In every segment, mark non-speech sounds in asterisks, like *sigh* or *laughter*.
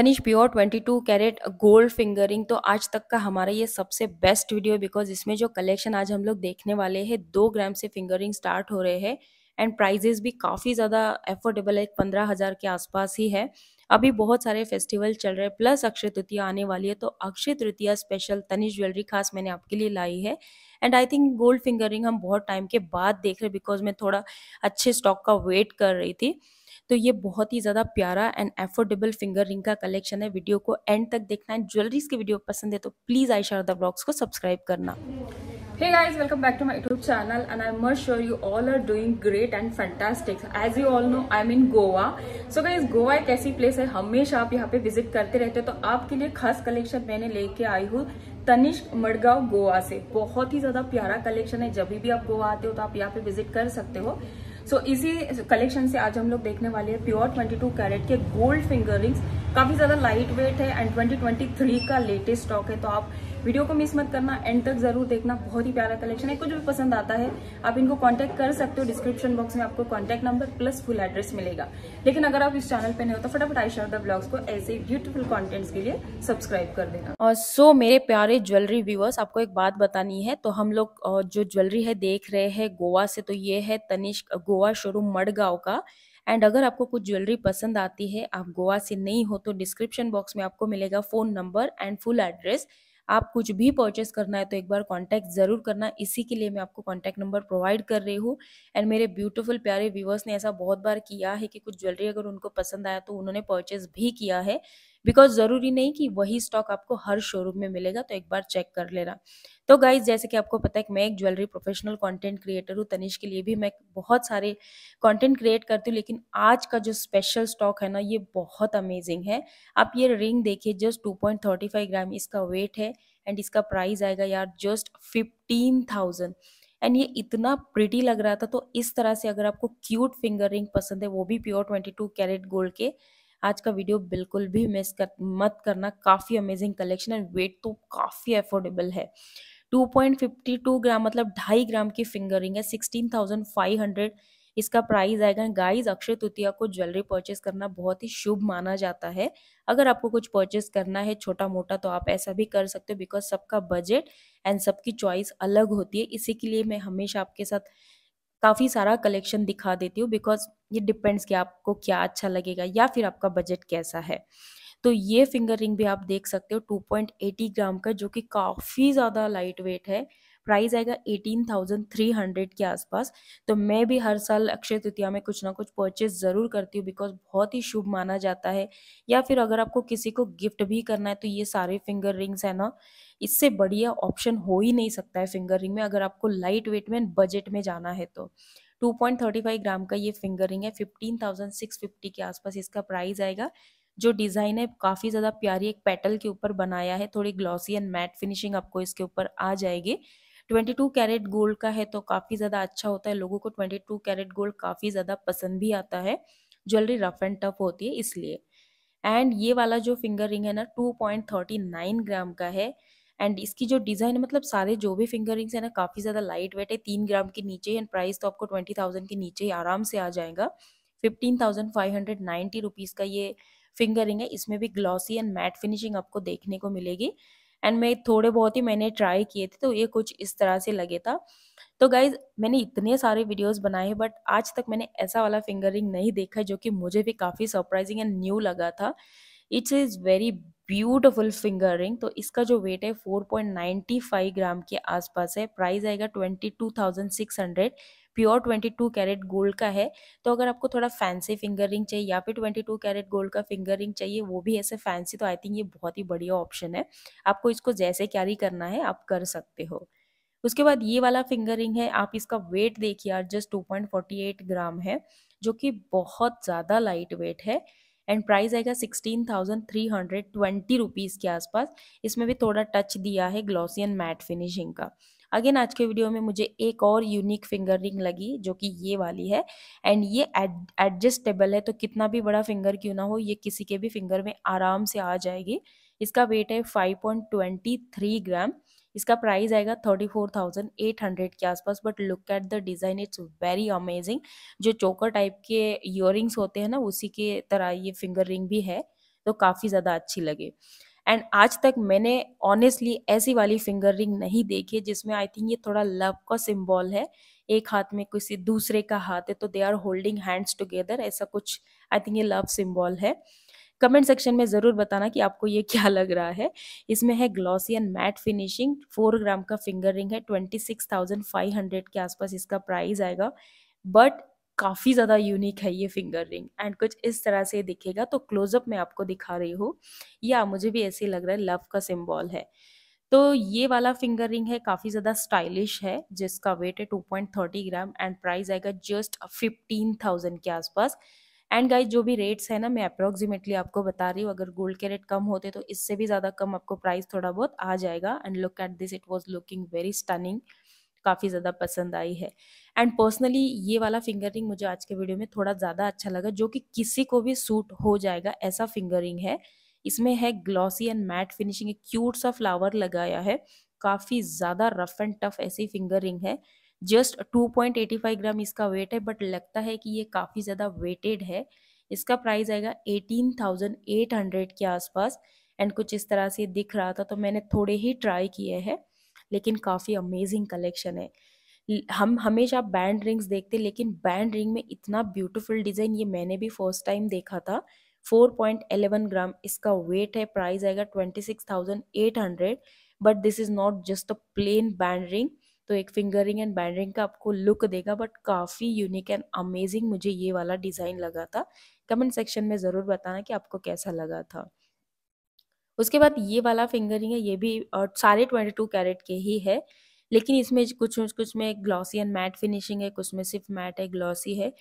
Tanish pure 22 carat gold finger ring तो आज तक का हमारा ये सबसे बेस्ट वीडियो बिकॉज इसमें जो कलेक्शन आज हम लोग देखने वाले हैं दो ग्राम से फिंगरिंग स्टार्ट हो रहे हैं एंड प्राइजेस भी काफ़ी ज़्यादा एफोर्डेबल है पंद्रह हज़ार के आसपास ही है अभी बहुत सारे फेस्टिवल चल रहे हैं प्लस अक्षय तृतीया आने वाली है तो अक्षय तृतीया स्पेशल तनिष ज्वेलरी खास मैंने आपके लिए लाई है and I think gold finger ring हम बहुत टाइम के बाद देख रहे हैं बिकॉज मैं थोड़ा अच्छे स्टॉक का वेट कर रही थी तो ये बहुत ही ज़्यादा प्यारा एंड एफोर्डेबल फिंगर रिंग का कलेक्शन है वीडियो को एंड तक देखना है ज्वेलरीज की वीडियो पसंद है तो प्लीज़ आई शारदा ब्लॉग्स को सब्सक्राइब करना Hey guys, welcome back to my YouTube channel and I'm much sure you all are doing great and fantastic. As you all know, I'm in Goa. So guys, Goa एक ऐसी place है हमेशा आप यहाँ पे visit करते रहते हो तो आपके लिए खास कलेक्शन मैंने लेके आई हूँ तनिष्क मडगांव गोवा से बहुत ही ज्यादा प्यारा कलेक्शन है जब भी आप गोवा आते हो तो आप यहाँ पे विजिट कर सकते हो सो so, इसी कलेक्शन से आज हम लोग देखने वाले हैं प्योर 22 कैरेट के गोल्ड फिंगर रिंग्स काफी ज्यादा लाइट वेट है एंड 2023 का लेटेस्ट स्टॉक है तो आप वीडियो को मिस मत करना एंड तक जरूर देखना बहुत ही प्यारा कलेक्शन है कुछ भी पसंद आता है आप इनको कॉन्टैक्ट कर सकते हो डिस्क्रिप्शन बॉक्स में आपको contact number plus full address मिलेगा लेकिन अगर आप इस चैनल पर नहीं हो तो फटाफट आई शारदा ब्लॉग्स को ऐसे ब्यूटीफुल कॉन्टेंट्स के लिए सब्सक्राइब कर देना और सो मेरे प्यारे ज्वेलरी व्यूअर्स आपको एक बात बतानी है तो हम लोग जो ज्वेलरी है देख रहे हैं गोवा से तो ये है तनिष्क गोवा शोरूम मडगांव का एंड अगर आपको कुछ ज्वेलरी पसंद आती है आप गोवा से नहीं हो तो डिस्क्रिप्शन बॉक्स में आपको मिलेगा phone number and full address आप कुछ भी परचेस करना है तो एक बार कॉन्टैक्ट ज़रूर करना इसी के लिए मैं आपको कॉन्टैक्ट नंबर प्रोवाइड कर रही हूँ एंड मेरे ब्यूटीफुल प्यारे व्यूवर्स ने ऐसा बहुत बार किया है कि कुछ ज्वेलरी अगर उनको पसंद आया तो उन्होंने परचेस भी किया है बिकॉज ज़रूरी नहीं कि वही स्टॉक आपको हर शोरूम में मिलेगा तो एक बार चेक कर लेना तो गाइज जैसे कि आपको पता है कि मैं एक ज्वेलरी प्रोफेशनल कंटेंट क्रिएटर हूँ तनिष के लिए भी मैं बहुत सारे कंटेंट क्रिएट करती हूँ लेकिन आज का जो स्पेशल स्टॉक है ना ये बहुत अमेजिंग है आप ये रिंग देखिए just two point thirty five gram इसका वेट है एंड इसका प्राइस आएगा यार जस्ट फिफ्टीन थाउजेंड एंड ये इतना प्रिटी लग रहा था तो इस तरह से अगर आपको क्यूट फिंगर रिंग पसंद है वो भी pure twenty two carat gold के आज का वीडियो बिल्कुल भी मिस कर मत करना काफ़ी अमेजिंग कलेक्शन है वेट तो काफ़ी अफोर्डेबल है 2.52 ग्राम मतलब ढाई ग्राम की फिंगरिंग है 16,500 इसका प्राइस आएगा गाइस अक्षय तृतीया को ज्वेलरी परचेस करना बहुत ही शुभ माना जाता है अगर आपको कुछ परचेस करना है छोटा मोटा तो आप ऐसा भी कर सकते हो बिकॉज सबका बजट एंड सबकी चॉइस अलग होती है इसी के लिए मैं हमेशा आपके साथ काफ़ी सारा कलेक्शन दिखा देती हूँ बिकॉज ये डिपेंड्स कि आपको क्या अच्छा लगेगा या फिर आपका बजट कैसा है तो ये फिंगर रिंग भी आप देख सकते हो 2.80 ग्राम का जो कि काफ़ी ज़्यादा लाइट वेट है प्राइस आएगा एटीन थाउजेंड थ्री हंड्रेड के आसपास तो मैं भी हर साल अक्षय तृतीया में कुछ ना कुछ परचेज ज़रूर करती हूँ बिकॉज बहुत ही शुभ माना जाता है या फिर अगर आपको किसी को गिफ्ट भी करना है तो ये सारे फिंगर रिंग्स है ना इससे बढ़िया ऑप्शन हो ही नहीं सकता है फिंगर रिंग में अगर आपको लाइट वेट में बजट में जाना है तो 2.35 ग्राम का ये फिंगर रिंग है 15,650 के आसपास इसका प्राइस आएगा जो डिज़ाइन है काफ़ी ज़्यादा प्यारी एक पेटल के ऊपर बनाया है थोड़ी ग्लॉसी एंड मैट फिनिशिंग आपको इसके ऊपर आ जाएगी ट्वेंटी टू कैरेट गोल्ड का है तो काफ़ी ज़्यादा अच्छा होता है लोगों को ट्वेंटी टू कैरेट गोल्ड काफ़ी ज़्यादा पसंद भी आता है ज्वेलरी रफ एंड टफ होती है इसलिए एंड ये वाला जो फिंगर रिंग है ना नाइन ग्राम का है एंड इसकी जो डिज़ाइन मतलब सारे जो भी फिंगर रिंग्स है ना काफ़ी ज़्यादा लाइट वेट है तीन ग्राम के नीचे एंड प्राइस तो आपको ट्वेंटी थाउजेंड के नीचे ही आराम से आ जाएगा fifteen thousand five hundred ninety rupees का ये फिंगर रिंग है इसमें भी ग्लॉसी एंड मैट फिनिशिंग आपको देखने को मिलेगी एंड मैं थोड़े बहुत ही मैंने ट्राई किए थे तो ये कुछ इस तरह से लगे था तो गाइज मैंने इतने सारे वीडियोस बनाए बट आज तक मैंने ऐसा वाला फिंगर रिंग नहीं देखा जो कि मुझे भी काफ़ी सरप्राइजिंग एंड न्यू लगा था it's is very beautiful finger ring तो इसका जो वेट है 4.95 ग्राम के आसपास है प्राइस आएगा 22,600 प्योर 22 कैरेट गोल्ड का है तो अगर आपको थोड़ा फैंसी फिंगर रिंग चाहिए या फिर 22 कैरेट गोल्ड का फिंगर रिंग चाहिए वो भी ऐसे फैंसी तो आई थिंक ये बहुत ही बढ़िया ऑप्शन है आपको इसको जैसे कैरी करना है आप कर सकते हो उसके बाद ये वाला फिंगर रिंग है आप इसका वेट देखिए यार जस्ट एट ग्राम है जो कि बहुत ज़्यादा लाइट वेट है एंड प्राइस आएगा sixteen thousand three hundred twenty rupees के आसपास इसमें भी थोड़ा टच दिया है एंड मैट फिनिशिंग का अगेन आज के वीडियो में मुझे एक और यूनिक फिंगर रिंग लगी जो कि ये वाली है एंड ये एडजस्टेबल है तो कितना भी बड़ा फिंगर क्यों ना हो ये किसी के भी फिंगर में आराम से आ जाएगी इसका वेट है 5.23 ग्राम इसका प्राइस आएगा thirty four thousand eight hundred के आसपास but look at the design it's very amazing जो चोकर टाइप के इयर होते हैं ना उसी के तरह ये फिंगर रिंग भी है तो काफ़ी ज़्यादा अच्छी लगे एंड आज तक मैंने ऑनेस्टली ऐसी वाली फिंगर रिंग नहीं देखी जिसमें आई थिंक ये थोड़ा लव का सिम्बॉल है एक हाथ में किसी दूसरे का हाथ है तो they are holding hands together ऐसा कुछ आई थिंक ये लव सिम्बॉल है कमेंट सेक्शन में ज़रूर बताना कि आपको ये *laughs* क्या लग रहा है इसमें है glossy and matte finishing four gram का फिंगर रिंग है twenty six thousand five hundred के आसपास इसका प्राइस आएगा बट काफ़ी ज़्यादा यूनिक है ये फिंगर रिंग एंड कुछ इस तरह से दिखेगा तो क्लोजअप में आपको दिखा रही हूँ या मुझे भी ऐसे लग रहा है लव का सिम्बॉल है तो ये वाला फिंगर रिंग है काफ़ी ज़्यादा स्टाइलिश है जिसका वेट है थर्टी ग्राम एंड प्राइस आएगा जस्ट थाउजेंड के आसपास एंड गाइस जो भी रेट्स है ना मैं अप्रोक्सीमेटली आपको बता रही हूँ अगर गोल्ड के रेट कम होते तो इससे भी ज़्यादा कम आपको प्राइस थोड़ा बहुत आ जाएगा and look at this it was looking very stunning काफ़ी ज़्यादा पसंद आई है एंड पर्सनली ये वाला फिंगर रिंग मुझे आज के वीडियो में थोड़ा ज़्यादा अच्छा लगा जो कि किसी को भी सूट हो जाएगा ऐसा फिंगर रिंग है इसमें है ग्लॉसी एंड मैट फिनिशिंग एक क्यूट सा फ्लावर लगाया है काफ़ी ज़्यादा रफ एंड टफ ऐसी फिंगर रिंग है जस्ट 2.85 ग्राम इसका वेट है बट लगता है कि ये काफ़ी ज़्यादा वेटेड है इसका प्राइस आएगा 18,800 के आसपास एंड कुछ इस तरह से दिख रहा था तो मैंने थोड़े ही ट्राई किए हैं लेकिन काफ़ी अमेजिंग कलेक्शन है हम हमेशा बैंड रिंग्स देखते लेकिन बैंड रिंग में इतना ब्यूटीफुल डिज़ाइन ये मैंने भी फर्स्ट टाइम देखा था 4.11 ग्राम इसका वेट है प्राइस आएगा 26,800 but this is not just a plain band ring तो एक finger ring and band ring का आपको लुक देगा बट काफ़ी यूनिक एंड अमेजिंग मुझे ये वाला डिज़ाइन लगा था कमेंट सेक्शन में ज़रूर बताना कि आपको कैसा लगा था उसके बाद ये वाला फिंगरिंग है ये भी और सारे ट्वेंटी टू कैरेट के ही है लेकिन इसमें कुछ कुछ में ग्लॉसी एंड मैट फिनिशिंग है कुछ में सिर्फ मैट है ग्लॉसी है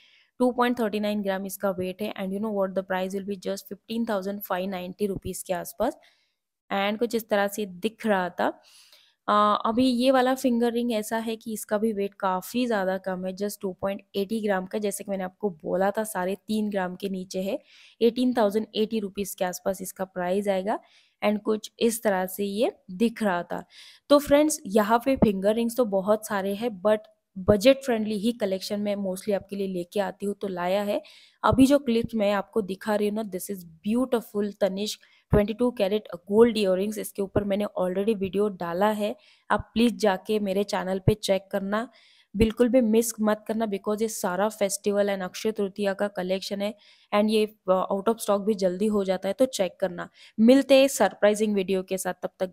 2.39 ग्राम इसका वेट है and you know what the price will be just fifteen thousand five ninety rupees के आसपास एंड कुछ इस तरह से दिख रहा था uh, अभी ये वाला फिंगर रिंग ऐसा है कि इसका भी वेट काफ़ी ज़्यादा कम है जस्ट 2.80 ग्राम का जैसे कि मैंने आपको बोला था साढ़े तीन ग्राम के नीचे है एटीन थाउजेंड एटी रुपीज़ के आसपास इसका प्राइस आएगा एंड कुछ इस तरह से ये दिख रहा था तो फ्रेंड्स यहाँ पे फिंगर रिंग्स तो बहुत सारे हैं बट बजट फ्रेंडली ही कलेक्शन में मोस्टली आपके लिए लेके आती हूँ तो लाया है अभी जो क्लिप मैं आपको दिखा रही हूँ ना this is beautiful Tanishq 22 carat gold ear इसके ऊपर मैंने ऑलरेडी वीडियो डाला है आप प्लीज़ जाके मेरे चैनल पे चेक करना बिल्कुल भी मिस मत करना बिकॉज ये सारा फेस्टिवल एंड अक्षय तृतीया का कलेक्शन है एंड ये आउट ऑफ स्टॉक भी जल्दी हो जाता है तो चेक करना मिलते हैं सरप्राइजिंग वीडियो के साथ तब तक